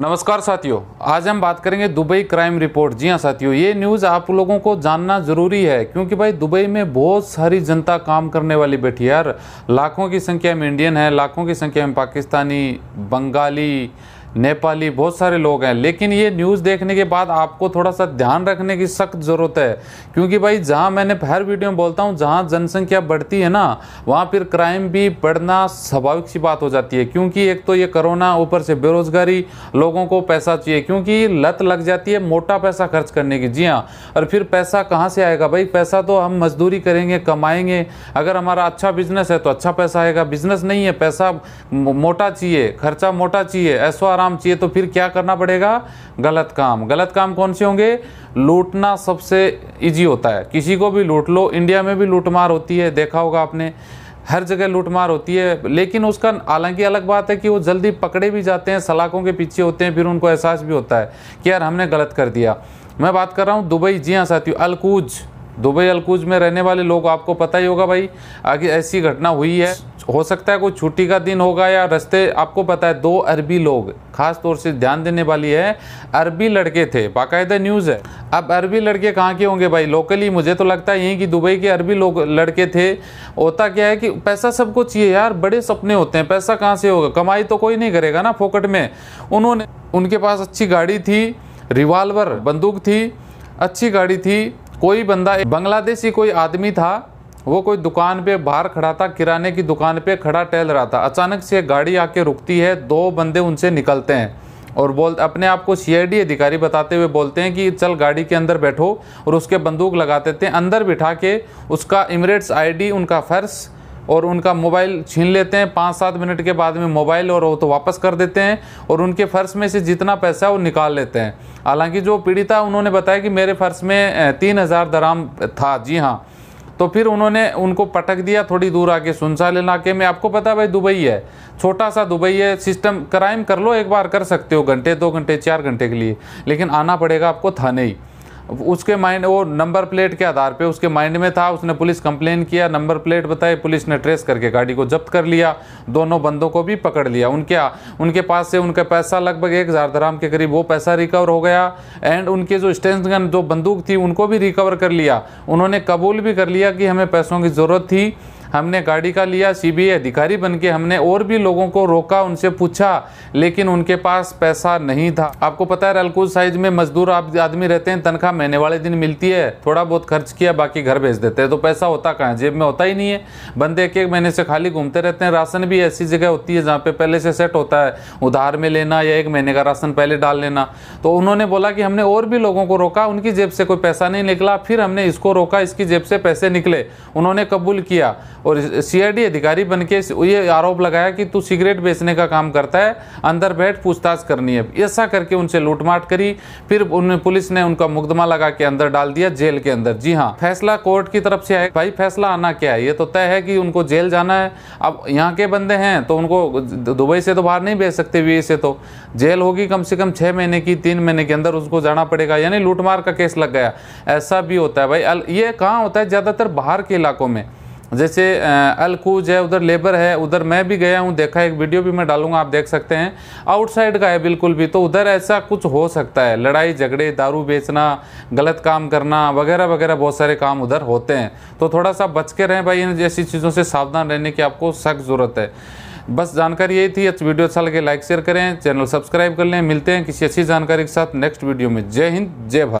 नमस्कार साथियों आज हम बात करेंगे दुबई क्राइम रिपोर्ट जी हाँ साथियों ये न्यूज़ आप लोगों को जानना ज़रूरी है क्योंकि भाई दुबई में बहुत सारी जनता काम करने वाली बैठी है यार लाखों की संख्या में इंडियन है लाखों की संख्या में पाकिस्तानी बंगाली नेपाली बहुत सारे लोग हैं लेकिन ये न्यूज़ देखने के बाद आपको थोड़ा सा ध्यान रखने की सख्त ज़रूरत है क्योंकि भाई जहाँ मैंने हर वीडियो में बोलता हूँ जहाँ जनसंख्या बढ़ती है ना वहाँ फिर क्राइम भी बढ़ना स्वाभाविक सी बात हो जाती है क्योंकि एक तो ये करोना ऊपर से बेरोज़गारी लोगों को पैसा चाहिए क्योंकि लत लग जाती है मोटा पैसा खर्च करने की जी हाँ और फिर पैसा कहाँ से आएगा भाई पैसा तो हम मजदूरी करेंगे कमाएंगे अगर हमारा अच्छा बिजनेस है तो अच्छा पैसा आएगा बिजनेस नहीं है पैसा मोटा चाहिए खर्चा मोटा चाहिए ऐसा आराम चाहिए तो फिर क्या करना पड़ेगा गलत काम गलत काम कौन से होंगे लूटना सबसे ईजी होता है किसी को भी लूट लो इंडिया में भी लूटमार होती है देखा होगा आपने हर जगह लूटमार होती है लेकिन उसका हालांकि अलग बात है कि वो जल्दी पकड़े भी जाते हैं सलाखों के पीछे होते हैं फिर उनको एहसास भी होता है कि यार हमने गलत कर दिया मैं बात कर रहा हूँ दुबई जी हाँ साथियों अलकूज दुबई अलकूज में रहने वाले लोग आपको पता ही होगा भाई आगे ऐसी घटना हुई है हो सकता है कोई छुट्टी का दिन होगा या रस्ते आपको पता है दो अरबी लोग खास तौर से ध्यान देने वाली है अरबी लड़के थे बाकायदा न्यूज़ है अब अरबी लड़के कहाँ के होंगे भाई लोकली मुझे तो लगता है यहीं कि दुबई के अरबी लोग लड़के थे होता क्या है कि पैसा सबको चाहिए यार बड़े सपने होते हैं पैसा कहाँ से होगा कमाई तो कोई नहीं करेगा ना फोकट में उन्होंने उनके पास अच्छी गाड़ी थी रिवाल्वर बंदूक थी अच्छी गाड़ी थी कोई बंदा बांग्लादेशी कोई आदमी था वो कोई दुकान पे बाहर खड़ा था किराने की दुकान पे खड़ा टहल रहा था अचानक से गाड़ी आके रुकती है दो बंदे उनसे निकलते हैं और बोल अपने आप को सीआईडी अधिकारी बताते हुए बोलते हैं कि चल गाड़ी के अंदर बैठो और उसके बंदूक लगाते थे अंदर बिठा के उसका इमरेट्स आईडी उनका फर्स और उनका मोबाइल छीन लेते हैं पाँच सात मिनट के बाद में मोबाइल और वो तो वापस कर देते हैं और उनके फ़र्श में से जितना पैसा है वो निकाल लेते हैं हालांकि जो पीड़िता उन्होंने बताया कि मेरे फ़र्श में तीन हज़ार दराम था जी हाँ तो फिर उन्होंने उनको पटक दिया थोड़ी दूर आके सुनसान इलाके में आपको पता भाई दुबई है छोटा सा दुबई है सिस्टम क्राइम कर लो एक बार कर सकते हो घंटे दो घंटे चार घंटे के लिए लेकिन आना पड़ेगा आपको थाने ही उसके माइंड वो नंबर प्लेट के आधार पे उसके माइंड में था उसने पुलिस कंप्लेन किया नंबर प्लेट बताई पुलिस ने ट्रेस करके गाड़ी को जब्त कर लिया दोनों बंदों को भी पकड़ लिया उनके उनके पास से उनका पैसा लगभग एक हज़ार दराम के करीब वो पैसा रिकवर हो गया एंड उनके जो स्टेंस गन जो बंदूक थी उनको भी रिकवर कर लिया उन्होंने कबूल भी कर लिया कि हमें पैसों की ज़रूरत थी हमने गाड़ी का लिया सीबीआई अधिकारी बन के हमने और भी लोगों को रोका उनसे पूछा लेकिन उनके पास पैसा नहीं था आपको पता है रलकूज साइज में मजदूर आप आदमी रहते हैं तनख्वाह महीने वाले दिन मिलती है थोड़ा बहुत खर्च किया बाकी घर भेज देते हैं तो पैसा होता कहाँ जेब में होता ही नहीं है बंदे एक एक महीने से खाली घूमते रहते हैं राशन भी ऐसी जगह होती है जहाँ पे पहले से सेट होता है उधार में लेना या एक महीने का राशन पहले डाल लेना तो उन्होंने बोला कि हमने और भी लोगों को रोका उनकी जेब से कोई पैसा नहीं निकला फिर हमने इसको रोका इसकी जेब से पैसे निकले उन्होंने कबूल किया और सीआईडी अधिकारी बन के ये आरोप लगाया कि तू सिगरेट बेचने का काम करता है अंदर बैठ पूछताछ करनी है ऐसा करके उनसे लूटमाट करी फिर उन पुलिस ने उनका मुकदमा लगा के अंदर डाल दिया जेल के अंदर जी हाँ फैसला कोर्ट की तरफ से है भाई फैसला आना क्या है ये तो तय है कि उनको जेल जाना है अब यहाँ के बंदे हैं तो उनको दुबई से तो बाहर नहीं भेज सकते वी से तो जेल होगी कम से कम छः महीने की तीन महीने के अंदर उसको जाना पड़ेगा यानी लूटमार का केस लग गया ऐसा भी होता है भाई ये कहाँ होता है ज़्यादातर बाहर के इलाकों में जैसे अलकूज है उधर लेबर है उधर मैं भी गया हूँ देखा एक वीडियो भी मैं डालूंगा आप देख सकते हैं आउटसाइड का है बिल्कुल भी तो उधर ऐसा कुछ हो सकता है लड़ाई झगड़े दारू बेचना गलत काम करना वगैरह वगैरह बहुत सारे काम उधर होते हैं तो थोड़ा सा बच के रहें भाई इन जैसी चीज़ों से सावधान रहने की आपको सख्त ज़रूरत है बस जानकारी यही थी अच्छी वीडियो अच्छा लगे लाइक शेयर करें चैनल सब्सक्राइब कर लें मिलते हैं किसी अच्छी जानकारी के साथ नेक्स्ट वीडियो में जय हिंद जय भारत